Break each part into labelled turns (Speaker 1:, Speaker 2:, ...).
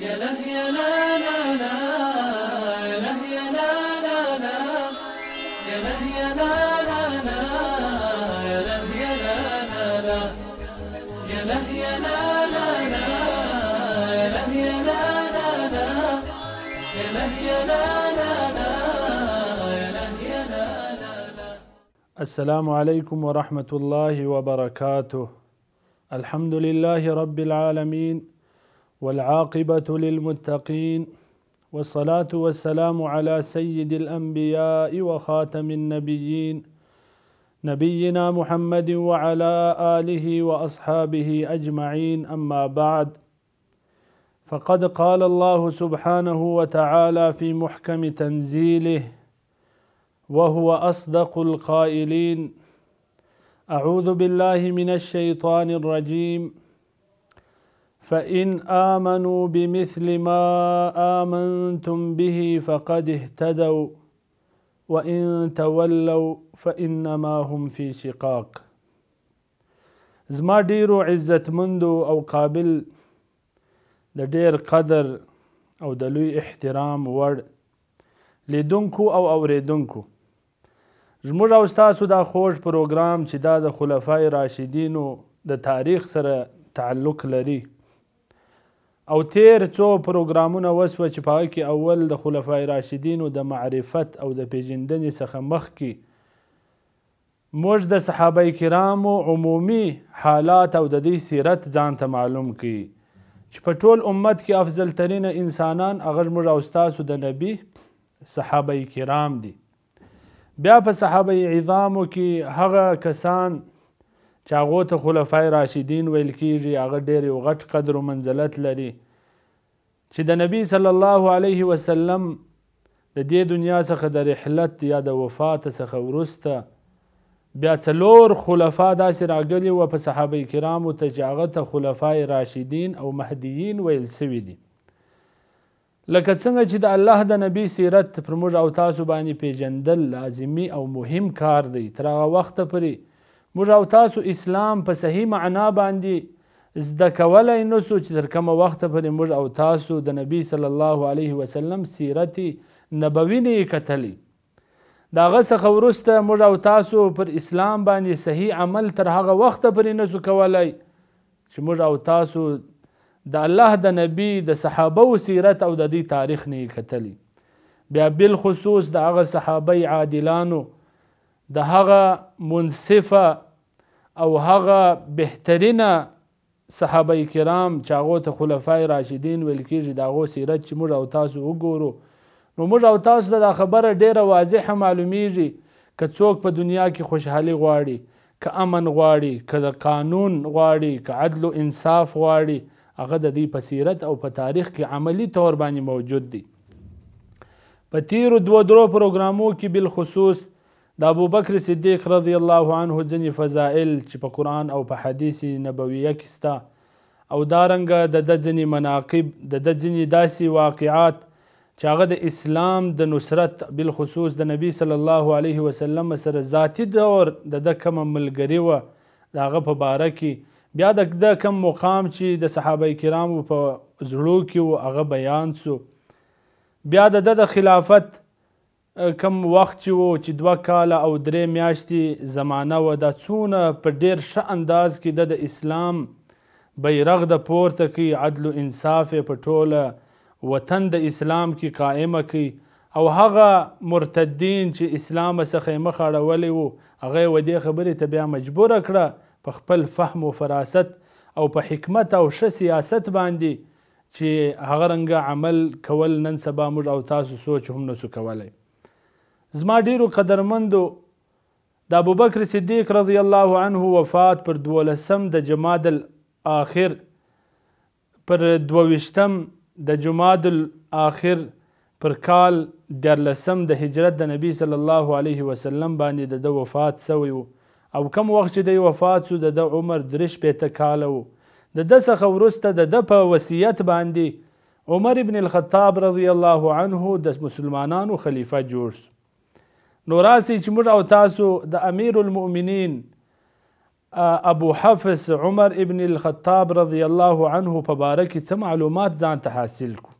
Speaker 1: يا له يا لا لا لا يا يا لا لا لا يا لا لا لا يا لا لا لا يا لا لا لا يا لا لا لا يا لا لا لا يا لا لا
Speaker 2: لا السلام عليكم ورحمة الله وبركاته الحمد لله رب العالمين والعاقبة للمتقين والصلاة والسلام على سيد الأنبياء وخاتم النبيين نبينا محمد وعلى آله وأصحابه أجمعين أما بعد فقد قال الله سبحانه وتعالى في محكم تنزيله وهو أصدق القائلين أعوذ بالله من الشيطان الرجيم فإن آمنوا بمثل ما آمنتم به فقد اهتدوا وإن تولوا فإنما هم في شقاق زما ډیرو عزتمندو او قابل د ډیر قدر او د لوی احترام وړ لیدونکو او اوریدونکو زموږ او ستاسو دا خوږ پروګرام چې دا د خلفای راشدینو د تاریخ سره تعلق لري او تیر څو پروګرامونه وسوه چې په هغه کې اول د خلفای راشدینو د معرفت او د پیژندنې څخه مخکې موږ د صحابه کرامو عمومي حالات او د دې سیرت ځان ته معلوم کی چې په ټول امت کې افضل ترین انسانان هغه موږ او تاسو د نبی صحابه کرام دي بیا په صحابه عظامو کې هغه کسان چې هغو ته خلفای راشدین ویل کیږي هغه ډېر یو غټ قدر و منزلت لري چې د نبی صلی الله علیه وسلم د دې دنیا څخه د رحلت یا د وفات څخه وروسته بیا څلور خلفا داسې راغلي وه په صحابه کرامو ته چې هغه ته خلفای راشدین او مهدیین ویل سوي دي لکه څنګه چې د الله د نبی سیرت پر موږ او تاسو باندې پیژندل لازمی او مهم کار دی تر هغه وخته پورې موږ او تاسو اسلام په صحیح معنا باندې زده کولای نسو چې تر کومه وخته پورې موږ او تاسو د نبی صلی الله علیه وسلم سیرت نبوي نه کتلی دا غسه ورسته موږ او تاسو پر اسلام باندې صحیح عمل تر هغه وخته پورې نسو کولای چې موږ او تاسو د الله د نبی د صحابه او سیرت او د دې تاریخ نه کتلی بیا بل خصوص د هغه صحابه عادلانو د هغه منصفه او هغه بهترینه صحابه کرام چې هغو ته خلفای راشدین ویل کېږي د هغو سیرت چې موږ او تاسو وګورو نو موږ او تاسو ته دا خبره ډیره واضحه معلومیږي که څوک په دنیا کې خوشحالي غواړي که امن غواړي که د قانون غواړي که عدل و انصاف غواړي هغه د دې په سیرت او په تاریخ کې عملی طور باندې موجود دی په تیرو دوه درو پروګرامو کې بالخصوص خصوص د ابوبکر صدیق رضی الله عنه ځینې فضائل چې په قرآن او په حدیث نبویه کې سته او دارنګه د ده ځینې مناقب د ده ځینې داسې واقعات چې هغه د اسلام د نصرت بالخصوص د نبی صلی الله علیه وسلم سره ذاتی دور د ده کومه ملګري وه د هغه په باره کې بیا د ده کم مقام چې د صحابه کرامو په زړو کې و هغه بیان سو بیا د ده د خلافت کم وخت چې و چې دوه کاله او درې میاشتې زمانه و دا څونه په ډیر ښه انداز کې د د اسلام بیرغ د پورته کوي عدل و انصاف په ټوله وطن د اسلام کې قائمه کوي او هغه مرتدین چې اسلام څخه مخ اړولی و هغه یې ودې خبرې ته بیا مجبوره کړه په خپل فهم و فراست او په حکمت او ښه سیاست باندې چې هغه رنګه عمل کول نن سبا موږ او تاسو سوچ هم نسو کولی زما ډیرو قدرمندو د ابوبکر صدیق رضی الله عنه وفات پر دولسم د جماد الاخر پر دووشتم د جماد الاخر پر کال دیارلسم د هجرت د نبی صلی الله علیه وسلم باندې د وفات سوی و او کم وخت چې د وفات سو د عمر درش پېته کال و د د څخه وروسته د په وصیت باندې عمر ابن الخطاب رضی الله عنه د مسلمانانو خلیفہ جوړ شو نو راسي چې موږ او تاسو د امیر المؤمنین ابو حفص عمر ابن الخطاب رضی الله عنه په باره کې څه معلومات ځان ته حاصل کو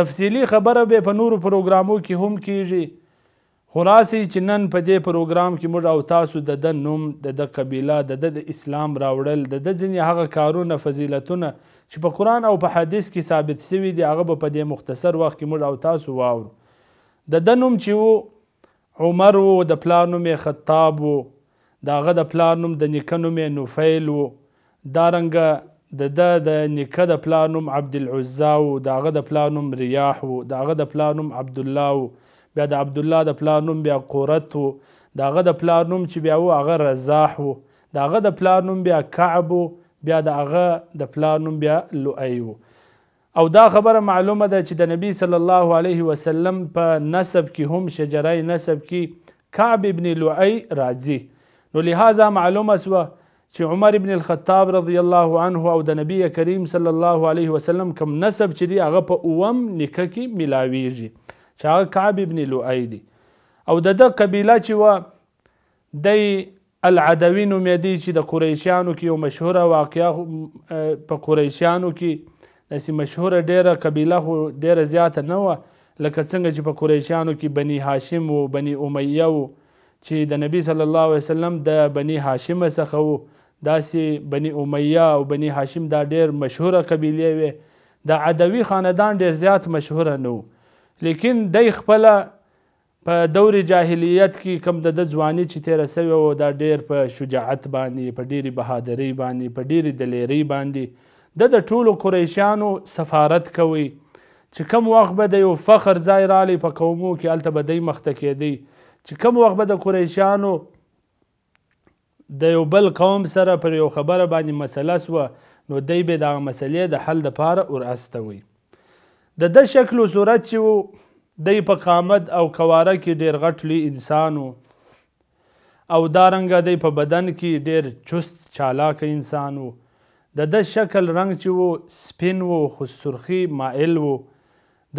Speaker 2: تفصیلی خبره به په نورو پروګرامو کې هم کیږي خلاصي چې نن په دې پروګرام کې موږ او تاسو د د نوم د د قبيله د د اسلام راوړل د د ځنې هغه کارونه فضیلتونه چې په قران او په حديث کې ثابت شوی دي هغه په دې مختصر وخت کې موږ او تاسو واورو د د نوم چې وو عمر و د پلار نوم خطاب و د هغه د پلار نوم د نیکه نوم نفیل و دارنګه د ده د نیکه د پلار نوم عبدالعزا و د هغه د پلار نوم ریاح و د هغه د پلار نوم عبدالله و بیا د عبدالله د پلار نوم بیا قورت و د هغه د پلار نوم چې بیا و هغه رزاح و د هغه د پلار نوم بیا کعب و بیا د هغه د پلار نوم بیا لؤی و او دا خبره معلومه ده چې د نبی صلی الله علیه وسلم په نسب کې هم شجره نسب کې کعب ابن لعی راځي نو لهذا معلومه سوه چې عمر ابن الخطاب رضی الله عنه او د نبی کریم صلی الله علیه وسلم کم نسب چې دی هغه په اوم نکه کې ملاویږي چې هغه کعب ابن لعی دی او د ده قبیله چې وه دی العدوي نومېدی چې د قریشیانو کې یو مشهوره واقعه په قریشیانو کې داسې مشهوره ډیره قبیله خو ډیره زیاته نه وه لکه څنګه چې په قریشیانو کې بني هاشم و بني امیه و چې د نبی صلی الله علیه وسلم د بني هاشم څخه و داسې بني امیه او بني هاشم دا ډیر مشهوره قبیله وې د عدوي خاندان ډیر زیات مشهوره نه و لیکن دی خپله په دور جاهلیت کې کم د ځواني چې تیره سوې و دا ډیر په شجاعت باندې په ډیرې بهادرۍ باندې په ډیرې دلیرۍ باندې د د ټولو قریشانو سفارت کوي چې کم وخت به د یو فخر ځای رالی په قومو کې هلته به دی مخته کېدی چې کم وخت به د قریشانو د یو بل قوم سره پر یو خبره باندې مسله سوه نو دی به دغه مسلې د حل دپاره وراستوي د ده شکل و صورت چې و دی په قامت او قواره کې ډیر غټ انسان و او دارنګه دی په بدن کې ډیر چست چالاک انسان و د د شکل رنگ چې وو سپین وو خو سرخي مائل وو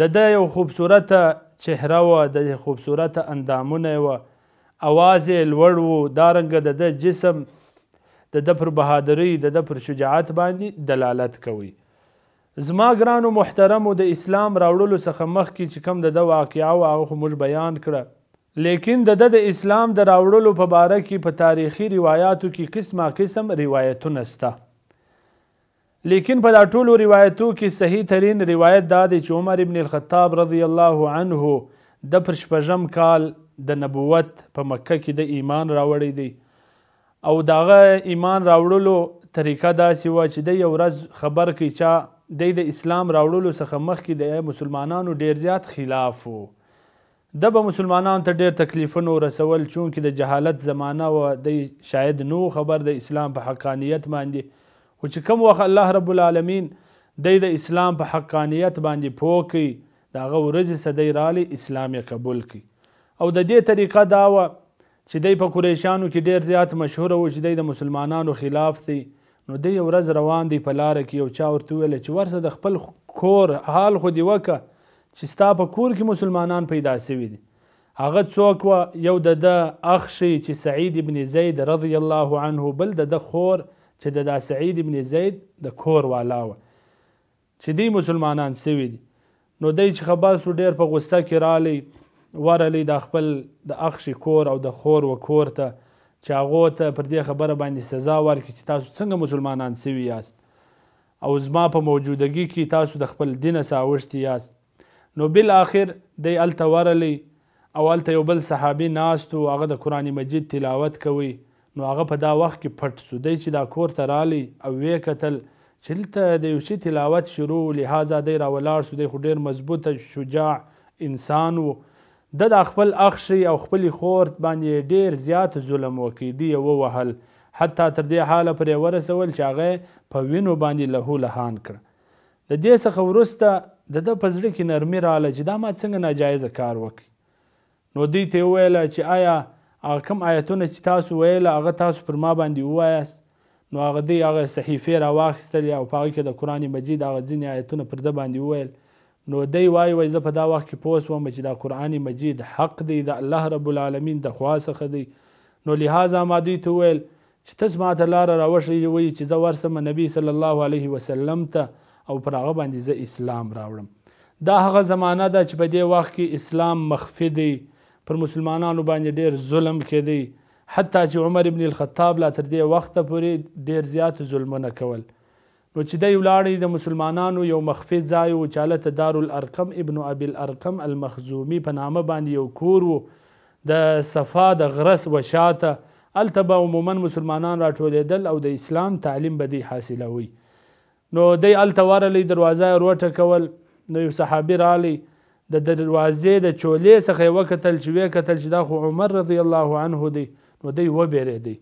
Speaker 2: د د یو خوبصورته چهره وه د خوبصورته اندامونه وه اواز یې لوړ وو دارنګه د ده جسم د ده پر بهادرۍ د ده پر شجاعت باندې دلالت کوي زما ګرانو محترمو د اسلام راوړلو څخه مخکې چې کوم د ده واقعه وه هغه خو موږ بیان کړه لیکن د ده د اسلام د راوړلو په باره کې په تاریخي روایاتو کې قسمه قسم روایتونه سته لیکن په دا ټولو روایتو کې صحیح ترین روایت دا دی چې عمر ابن الخطاب رضی الله عنه د پر شپږم کال د نبوت په مکه کې د ایمان راوړی دی او داغه ایمان راوړلو طریقه داسې وه چې د یو ورځ خبر کوي چا دی د اسلام راوړلو څخه مخکې د مسلمانانو ډیر زیات خلاف و د به مسلمانانو ته ډیر تکلیفونه ورسول چونکې د جهالت زمانه و دی شاید نو خبر د اسلام په حقانیت باندې خو چې کوم وخت الله رب العالمین د د اسلام په حقانیت باندې پوه کوي د هغه ورځې سدی رالی اسلام یې قبول کړي او د دې طریقه دا وه چې دی په قریشانو کې ډیر زیات مشهور و چې دی د مسلمانانو خلاف دی نو دی ورځ روان دی په لاره کې یو چا ورته ویل چې ورسه د خپل کور حال خو دی وکه چې ستا په کور کې مسلمانان پیدا سوي دي هغه څوک و یو د ده اخ شي چې سعید ابن زید رضی الله عنه بل د ده خور چې د دا سعید ابن زید د کور والا و چې دی مسلمانان سوي دي نو دی چې خباس ډیر په غوسه کې رالی ورلی د خپل د اخشي کور او د خور و کور ته چې هغه ته پر دې خبره باندې سزا ورکړي چې تاسو څنګه مسلمانان سوي یاست او زما په موجودګي کې تاسو د خپل دینه ساوښتي یاست نو بل اخر دی الته ورلی او الته یو بل صحابي ناست او هغه د قران مجید تلاوت کوي نو هغه په دا وخت کې پټ سو دی چې دا کور ته رالی او ویې کتل چې دلته د یو شي تلاوت شروع لهذا دی راولاړ سو دی خو ډېر مضبوطه شجاع انسان و د دا خپل اخ شي او خپلې خور باندې ډېر زیات ظلم وکړي دی ووهل حتی تر دې حاله پرې ورسول چې هغه په وینو باندې لهو لهان کړ د دې څخه وروسته د ده په زړه کې نرمي راله چې دا ما څنګه ناجایزه کار وکړي نو دوی ته یې وویله چې آیا هغه کوم آیتونه چې تاسو ویل هغه تاسو پر ما باندې ووایاست نو هغه دی هغه صحیفې راواخیستلې او په هغې کې د قرآن مجید هغه ځینې آیتونه پر ده باندې وویل نو دی وای وای زه په دا وخت کې پوه سوم چې دا قرآن مجید حق دی د الله رب العالمین د خوا څخه دی نو لهذا ما دوی ته وویل چې ته زما ته لاره راوښیې وایي چې زه ورسمه نبي صلی الله علیه وسلم ته او پر هغه باندې زه اسلام راوړم دا هغه زمانه ده چې په دې وخت کې اسلام مخفي دی پر مسلمانانو باندې ډیر ظلم کېدی حتی چې عمر ابن الخطاب لا تر دې وخته پورې ډیر زیات ظلمونه کول نو چې دی ولاړې د مسلمانانو یو مخفي ځای و چې هلته دارالارقم ابن ابي الارقم المخزومي په نامه باندې یو کور و د صفا د غرس و شاته هلته به عموما مسلمانان راټولېدل او د اسلام تعلیم به دی حاصلوي نو دی هلته ورلی دروازه یې وروټکول نو یو صحابي رالی د دروازې د چولې څخه وکتل چې وکتل چې دا خو عمر رضی الله عنه دی نو دی و بیره دی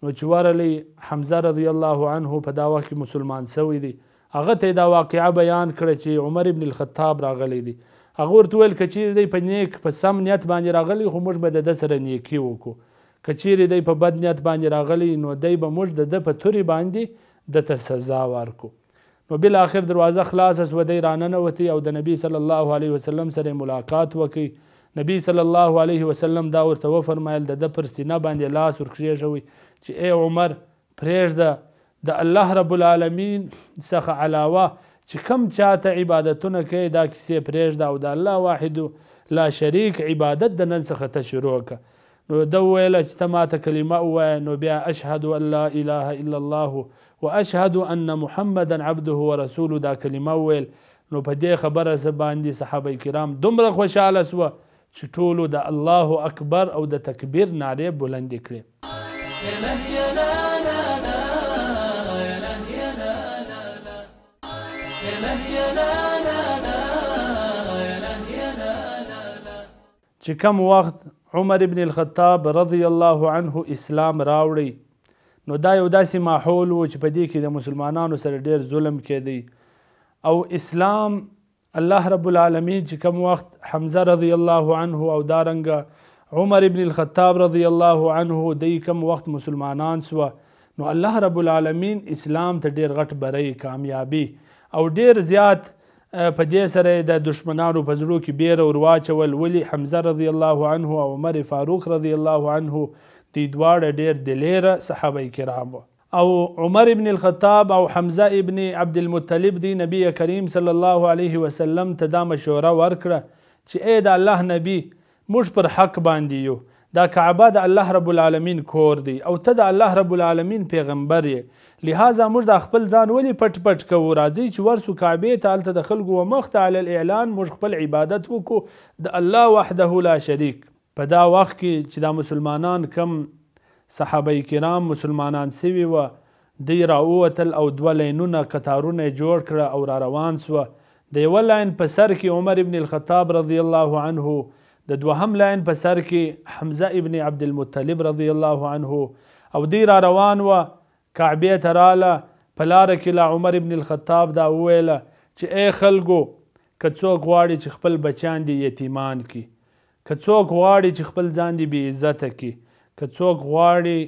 Speaker 2: نو چې ورلی حمزه رضی الله عنه په دا وخت مسلمان سوی دی هغه ته دا واقعه بیان کړه چې عمر ابن الخطاب راغلی دی هغه ورته ویل کچیر دی په نیک په سم نیت باندې راغلی خو موږ به د ده سره نیکی وکړو کچیر دی په بد نیت باندې راغلی نو دی به موږ د ده په توري باندې د ته سزا ورکو نو بل اخر دروازه خلاص اس ودی راننه وتی او د نبی صلی الله علیه وسلم سره ملاقات وکي نبی صلی الله علیه وسلم دا ورته وفرمایل د پر سینه باندې لاس ورکړی شوی چې ای عمر پرېږده د الله رب العالمین څخه علاوه چې کم چاته عبادتونه کوي دا کیسې پرېږده او د الله واحد لا شریک عبادت د نن څخه ته شروع کړه نو ده وویله چې ته ماته کلمه ووایه نو بیا اشهد ان لا اله الا الله واشهد ان محمدا عبده ورسوله دا کلمه ویل نو په دې خبره باندې صحابه کرام دومره خوشاله سوه چې ټولو د الله اکبر او د تکبیر نارې بلندې کړې چې کم وخت عمر ابن الخطاب رضی الله عنه اسلام راوړی نو دا یو داسې ماحول و چې په دې کې د مسلمانانو سره ډیر ظلم کېدی او اسلام الله رب العالمین چې کوم وخت حمزه رضی الله عنه او دارنګ عمر ابن الخطاب رضی الله عنه دی کوم وخت مسلمانان سوه نو الله رب العالمین اسلام ته ډیر غټ بری کامیابی او ډیر زیات په دې سره د دشمنانو په زړه کې بیره ورواچول ولی حمزه رضی الله عنه او عمر فاروق رضی الله عنه دی دواړه ډیر دلیر صحابه کرام او عمر ابن الخطاب او حمزه ابن عبد المطلب دی نبی کریم صلی الله علیه وسلم ته دا مشوره ورکړه چې اے د الله نبی موږ پر حق باندې یو دا کعبه د الله رب العالمین کور دی او ته د الله رب العالمین پیغمبر یې لہذا موږ د خپل ځان ولی پټ پټ کوو راځي چې ورسو کعبه ته الته د خلکو ومخ ته علی الاعلان موږ خپل عبادت وکړو د الله وحده لا شریک په دا وخت کې چې دا مسلمانان کم صحابه کرام مسلمانان سوي و دی راووتل او دوه لینونه قطارونه جوړ کړه او را روان سوه د یوه لاین په سر کې عمر ابن الخطاب رضی الله عنه د دوهم لاین په سر کې حمزه ابن عبد المطلب رضی الله عنه او دی را روان و کعبې ته راله په لاره کې لا عمر ابن الخطاب دا وویله چې ای خلکو که څوک غواړي چې خپل بچیان دې یتیمان کړي که څوک غواړي چې خپل ځان دی بی عزت کی که څوک غواړي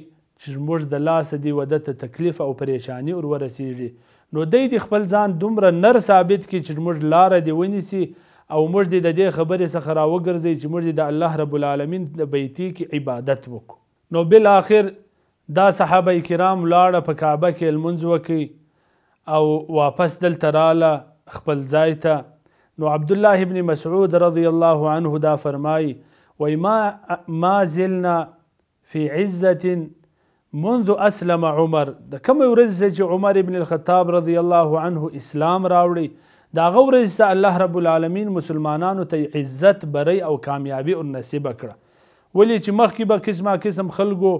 Speaker 2: چې موږ د لاس دی ودته تکلیف او پریشانی ور ورسیږي نو دی د خپل ځان دومره نر ثابت کی چې موږ لار دی ونیسي او موږ د دې خبرې څخه راوګرځي چې موږ د الله رب العالمین د بیتی کې عبادت وکړو نو بل اخر دا صحابه کرام لاړه په کعبه کې المنځ وکي او واپس دلته رااله خپل ځای ته نو عبد الله ابن مسعود رضی الله عنه دا فرمای و ما ما زلنا في عزه منذ اسلم عمر د کوم ورځ چې عمر ابن الخطاب رضی الله عنه اسلام راوړي دا غورز ته الله رب العالمین مسلمانانو ته عزت بری او کامیابی او نصیب کړه ولی چې مخکې به قسمه قسم خلکو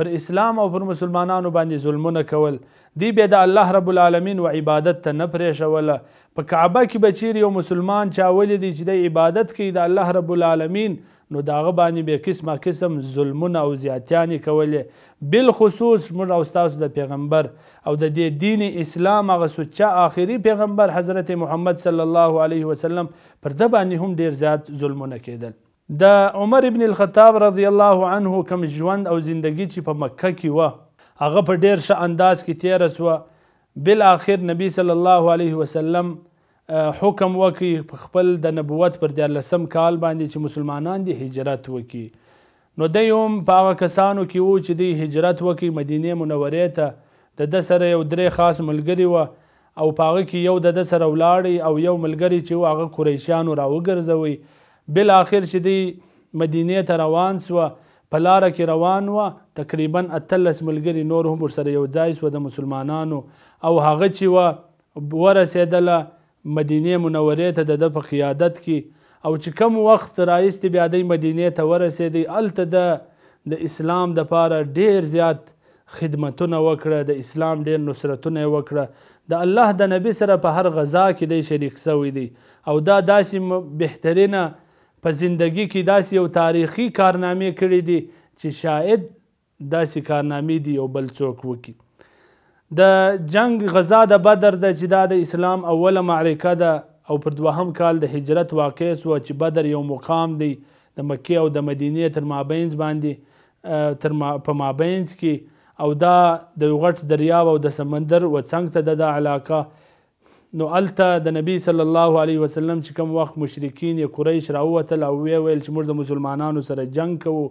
Speaker 2: پر اسلام او پر مسلمانانو باندې ظلمونه کول دی به د الله رب العالمین و عبادت ته نه پرېښوله په کعبه کې به چیرې یو مسلمان چا ولیدي چې دی عبادت کوي د الله رب العالمین نو داغه باندې به قسمه قسم ظلمونه او زیاتیانې کولې بالخصوص موږ او ستاسو د پیغمبر او د دې دین اسلام هغه سچا آخري پیغمبر حضرت محمد صلی الله علیه وسلم پر ده باندې هم ډیر زیات ظلمونه کېدل د عمر ابن الخطاب رضی الله عنه کم ژوند او زندگی چې په مکه کې و هغه په ډیر ښه انداز کې تیر شو بل اخر نبی صلی الله علیه وسلم حکم وکي خپل د نبوت پر د لسم کال باندې چې مسلمانان دي هجرت وکي نو د یوم په هغه کسانو کې وو چې دی هجرت وکي مدینه منورې ته د د سره یو درې خاص ملګری و او پاغه کې یو د د سره ولاړی او یو ملګری چې هغه قریشیانو راوګرځوي بل اخر چې دی مدینه ته روان سو په لاره کې روان و تقریبا اتلس ملګري نور هم ورسره یو ځای سوه د مسلمانانو او هغه چې وه ورسېدله مدینې منورې ته د ده په قیادت کې او چې کم وخت رایستې بیا دی مدینې ته ورسېدی هلته ده د اسلام دپاره ډیر زیات خدمتونه وکړه د اسلام ډیر نصرتونه یې وکړه د الله د نبی سره په هر غذا کې دی شریک سوی دی او دا داسې بهترینه په زندگی کې داسې یو تاریخی کارنامې کړې دي چې شاید داسې کارنامې دي یو بل څوک وکړي د جنگ غزا د بدر د چې دا د اسلام اوله معرکه ده او پر دوهم کال د هجرت واقع سوه چې بدر یو مقام دی د مکې او د مدینې تر مابینځ باندې تر ما په مابینځ کې او دا د غټ دریاب او د سمندر و څنګ ته د علاقه نو الته د نبی صلی الله علیه وسلم چې کوم وخت مشرکین یا قریش راووتل او وی ویل چې موږ د مسلمانانو سره جنگ کوو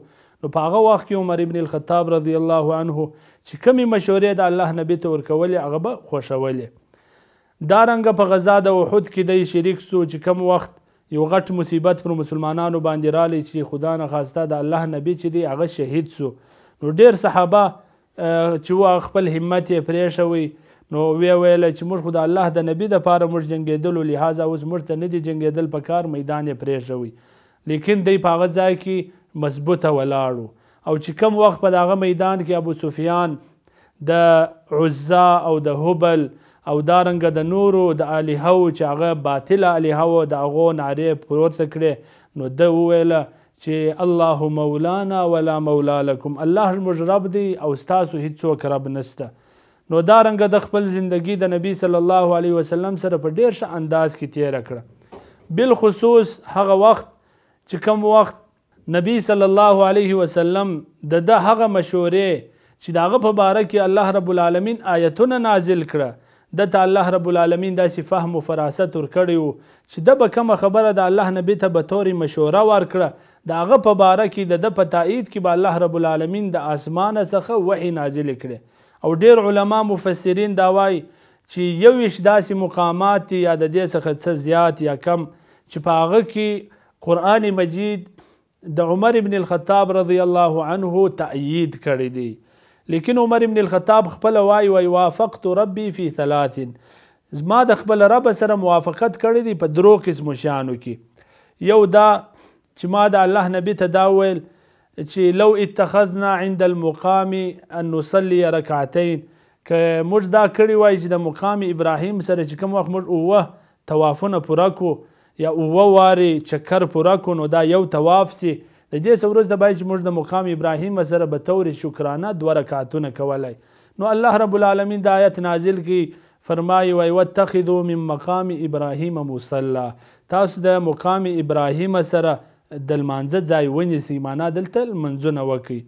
Speaker 2: نو په هغه وخت کې عمر ابن الخطاب رضی الله عنه چې کمی مشورې د الله نبی ته ورکولې هغه به خوښولې دارنګه په غزا د احد کې دی شریک سو چې کم وخت یو غټ مصیبت پر مسلمانانو باندې رالی چې خدا نه خواسته د الله نبی چې دی هغه شهید سو نو ډیر صحابه چې خپل همت یې پرې شوی نو وی ویل چې موږ خو د الله د نبی د پاره موږ جنگیدل لہذا اوس موږ ته نه دی جنگیدل په کار میدان پرېژوي لیکن دی په هغه ځای کې مضبوطه ولاړو او چې کم وخت په دغه میدان کې ابو سفیان د عزا او د هبل او دارنګ د دا نورو د الهو چې هغه باطل الهو د هغو نارې پورته کړې نو د ویله چې الله مولانا ولا مولا لكم الله المجرب دی او تاسو هیڅوک رب نسته نو دا رنګ د خپل زندگی د نبی صلی الله علیه وسلم سره په ډیر ښه انداز کې تیر کړ بل خصوص هغه وخت چې کوم وخت نبی صلی الله علیه وسلم د د هغه مشورې چې داغه په باره کې الله رب العالمین آیتونه نازل کړه د ته الله رب العالمین داسې فهم او فراست ورکړی وو چې د به کومه خبره د الله نبی ته به طورې مشوره ورکړه د هغه په باره کې د ده په تایید کې به الله رب العالمین د آسمانه څخه وحی نازل کړي او ډیر علما مفسرین دا وایي چې یو ویش داسې مقامات یا د دې څخه څه زیات یا کم چې په هغه کې قرآن مجید د عمر ابن الخطاب رضی الله عنه تأیید کړی دی لیکن عمر ابن الخطاب خپل وای وای وافقت ربي في ثلاث زما د خپل رب سره موافقت کړی دی په درو قسم شانو کې یو دا چې ما د الله نبی ته دا ویل چې لو اتخذنا عند المقام ان نصلي ركعتين که موږ دا کړی وای چې د مقام ابراهیم سره چې کوم وخت موږ اوه توافونه پوره کو یا اوه واري چکر پوره کو نو دا یو طواف سي د دې سورز د بای چې موږ د مقام ابراهیم سره به تور شکرانه دوه رکعاتونه کولای نو الله رب العالمین د آیت نازل کی فرمایي وای واتخذوا من مقام ابراهیم مصلا تاسو د مقام ابراهیم سره د لمانځه ځای ونیسي معنا دلته لمنځونه وکړي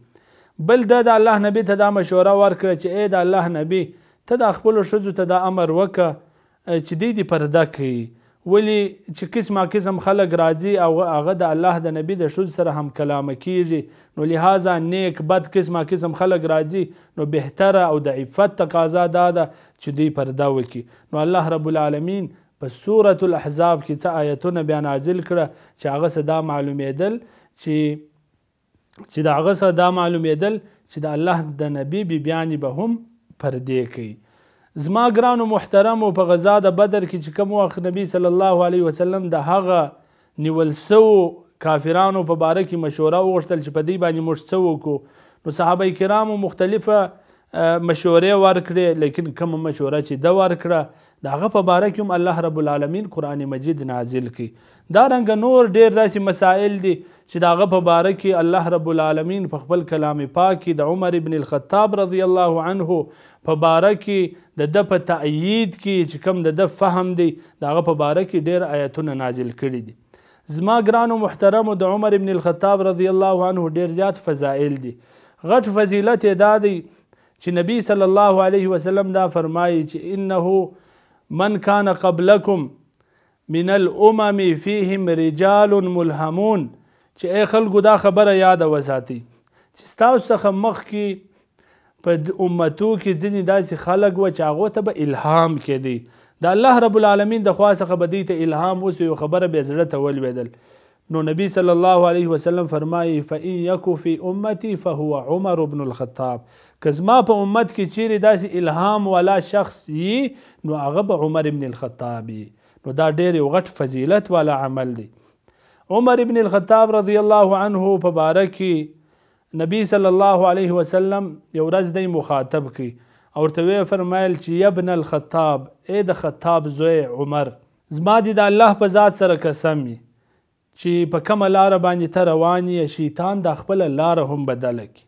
Speaker 2: بل د الله نبی ته دا مشوره ورکړه چې ای د الله نبی ته د خپلو ښځو ته دا امر وکړه چې دی دې پرده کوي ولی چې قسمه قسم خلک راځي او هغه د الله د نبی د شوز سره هم کلام کیږي نو لہذا نیک بد قسمه قسم خلک راځي نو بهتره او د عفت تقاضا دا ده چې دوی پرده وکړي نو الله رب العالمین په سوره الاحزاب کې څه آیتونه بیا نازل کړه چې هغه صدا معلومېدل چې چې دا هغه صدا معلومېدل چې د الله د نبی بی بیانې به هم پردې کوي زما ګرانو محترمو په غزا د بدر کې چې کوم وخت نبی صلی الله علیه وسلم د هغه نیول سوو کافرانو په باره کې مشوره وغوښتل چې په دې باندې موږ څه وکړو نو صحابه کرامو مختلفه مشورې ورکړې لیکن کومه مشوره چې ده ورکړه د هغه په باره کې هم الله رب العالمین قرآن مجید نازل کی دا رنګ نور ډیر داسې مسائل دي چې د هغه په باره کې الله رب العالمین په خپل کلام پاک کې د عمر ابن الخطاب رضی الله عنه په باره کې د د په تأیید کې چې کم د د فهم دی د هغه په باره کې ډیر آیتونه نازل کړي دي زما ګرانو محترمو د عمر ابن الخطاب رضی الله عنه ډیر زیات فضایل دي غټ فضیلت یې دا دی چې نبی صلی الله علیه وسلم دا فرمایي چې انه من كان قبلكم من الامم فيهم رجال ملهمون چې اي خلکو دا خبره یاد وساتي چې تاسو څخه مخ کې په امتو کې ځینې داسې خلک و چې هغه ته به الهام کې دي د الله رب العالمین د خوا څخه بدی ته الهام اوس یو خبره به زړه ته ولویدل نو نبی صلی الله علیه وسلم فرمایي فإن يكو في امتي فهو عمر بن الخطاب کزما په امت کې چیرې داسې الهام والا شخص یي نو هغه به عمر بن الخطاب نو دا ډېر غټ فضیلت والا عمل دی عمر ابن الخطاب رضی الله عنه په باره کې نبی صلی الله علیه وسلم یو ورځ دی مخاطب کی او ورته فرمایل چې ابن الخطاب اے د خطاب زوی عمر زما دي د الله په ذات سره قسم چې په کومه لاره باندې ته روان یې شیطان دا خپله لاره هم بدله کړي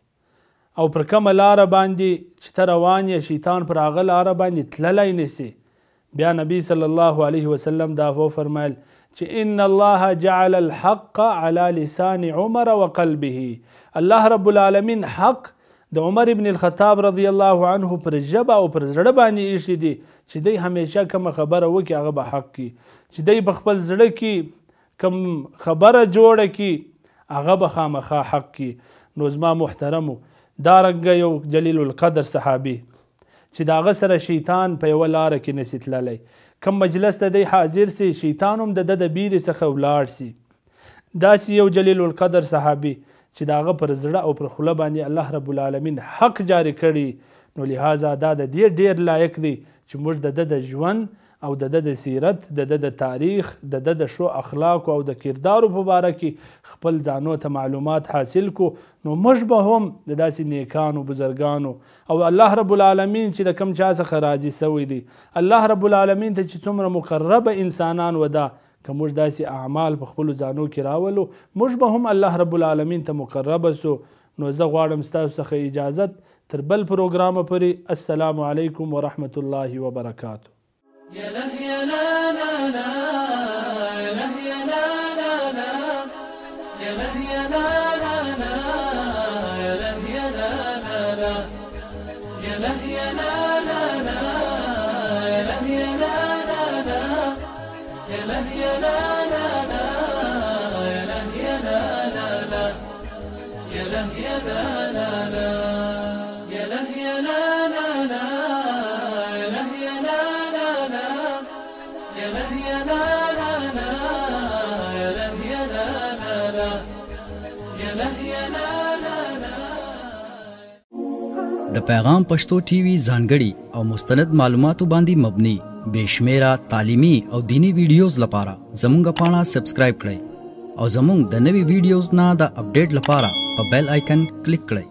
Speaker 2: او پر کومه لاره باندې چې ته روان یې شیطان پر هغه لاره باندې تللی نسی بیا نبی صلی الله علیه وسلم دا وفرمایل چې ان الله جعل الحق على لسان عمر وقلبه الله رب العالمین حق د عمر ابن الخطاب رضی الله عنه پر ژبه او پر زړه باندې ایښی دي چې دی همیشه کومه خبره وکړي هغه به حق کی چې دی په خپل زړه کې کم خبره جوړه کی هغه به خامخا حق کی نو زما محترمو دا رنګ یو جلیل القدر صحابي چې داغه سره شیطان په یو لار کې نسی تللی کم مجلس ته دی حاضر سي شیطان هم د د بیرې څخه ولاړ سي داسې یو جلیل القدر صحابي چې داغه پر زړه او پر خوله باندې الله رب العالمین حق جاری کړي نو لهذا دا د دې ډیر لایق دی چې موږ د د ژوند او د د سیرت د د تاریخ د د شو اخلاق او د کردارو په باره کې خپل ځانو ته معلومات حاصل کو نو موږ به هم د داسې نیکانو بزرګانو او الله رب العالمین چې د کم چا څخه راضي سوی دی الله رب العالمین ته چې څومره مقرب انسانان ودا که موږ داسې اعمال په خپلو ځانو کې راولو موږ به هم الله رب العالمین ته مقربه سو نو زه غواړم ستاسو څخه اجازت تر بل پروګرام السلام عليكم ورحمة الله وبركاته
Speaker 1: يا له يا لا لا لا يا له يا لا لا لا يا له يا لا لا لا يا له يا لا لا لا يا له يا لا لا لا يا له يا لا لا لا يا له يا لا لا لا يا له يا لا لا لا يا له يا لا لا لا پیغام پښتو ټي وي ځانګړي او مستند معلوماتو باندې مبني بشمیره تعلیمی او دینی ویډیوز لپاره زموږ پاڼه سبسکرایب کړئ او زموږ د نوي ویډیوز نه د اپډیټ لپاره په بیل آیکن کلیک کړئ